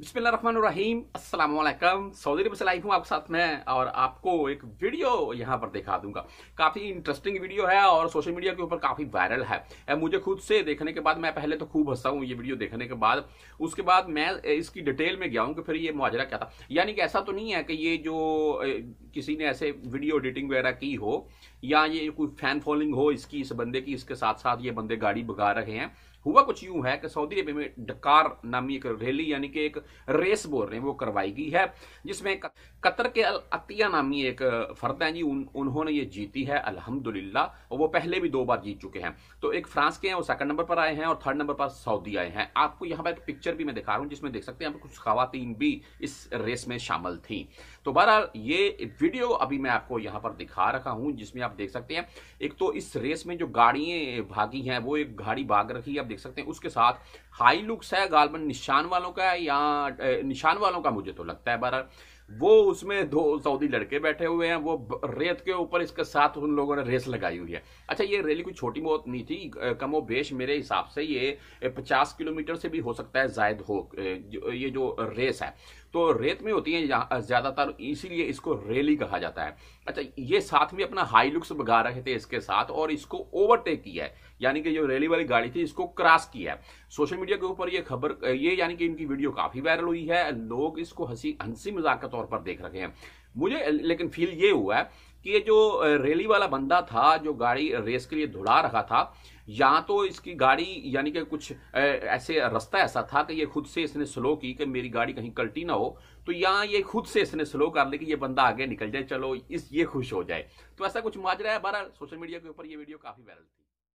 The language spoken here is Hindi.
बिस्मिल्लाम असलम सऊदी अरब से लाइव हूँ आपके साथ में और आपको एक वीडियो यहाँ पर दिखा दूंगा काफ़ी इंटरेस्टिंग वीडियो है और सोशल मीडिया के ऊपर काफ़ी वायरल है मुझे खुद से देखने के बाद मैं पहले तो खूब हंसा हूँ ये वीडियो देखने के बाद उसके बाद मैं इसकी डिटेल में गया हूँ कि फिर ये मुआजरा क्या था यानी कि ऐसा तो नहीं है कि ये जो किसी ने ऐसे वीडियो एडिटिंग वगैरह की हो या ये कोई फैन फॉलोइंग हो इसकी इस बंदे की इसके साथ साथ ये बंदे गाड़ी भगा रहे हैं हुआ कुछ यूं है कि सऊदी अरब में डकार नामी एक रैली यानी कि एक रेस बोल रहे हैं वो करवाई गई है जिसमें कतर के अल अतिया नामी एक फर्द है जी उन, उन्होंने ये जीती है अल्हम्दुलिल्लाह और वो पहले भी दो बार जीत चुके हैं तो एक फ्रांस के हैं वो सेकंड नंबर पर आए हैं और थर्ड नंबर पर सऊदी आए हैं आपको यहाँ पर एक पिक्चर भी मैं दिखा रहा हूँ जिसमें देख सकते हैं कुछ खातन भी इस रेस में शामिल थी तो बहरहाल ये वीडियो अभी मैं आपको यहाँ पर दिखा रखा हूँ जिसमें आप देख सकते हैं एक तो इस रेस में जो गाड़ियाँ भागी हैं वो एक गाड़ी भाग रखी है आप देख सकते हैं उसके साथ हाई लुक्स है गालबन निशान वालों का या निशान वालों का मुझे तो लगता है बहरहाल वो उसमें दो सऊदी लड़के बैठे हुए हैं वो रेत के ऊपर इसके साथ उन लोगों ने रेस लगाई हुई है अच्छा ये रैली कोई छोटी बहुत नहीं थी कमो बेश मेरे हिसाब से ये 50 किलोमीटर से भी हो सकता है जायद हो ये जो रेस है तो रेत में होती है ज़्यादातर इसीलिए इसको रैली कहा जाता है अच्छा ये साथ में अपना हाई लुक्स भगा रहे थे इसके साथ और इसको ओवरटेक किया है यानी कि जो रैली वाली गाड़ी थी इसको क्रॉस किया है सोशल मीडिया के ऊपर ये खबर ये यानी कि इनकी वीडियो काफ़ी वायरल हुई है लोग इसको हंसी हंसी मजाक तौर तौर पर देख रखे हैं मुझे लेकिन फील ये हुआ है कि ये जो रैली वाला बंदा था जो गाड़ी रेस के लिए धुला रहा था या तो इसकी गाड़ी यानी कि कुछ ऐसे रास्ता ऐसा था कि ये खुद से इसने स्लो की कि मेरी गाड़ी कहीं कल्टी ना हो तो यहाँ ये खुद से इसने स्लो कर ले कि ये बंदा आगे निकल जाए चलो इस ये खुश हो जाए तो ऐसा कुछ माजरा है बारह सोशल मीडिया के ऊपर ये वीडियो काफ़ी वायरल थी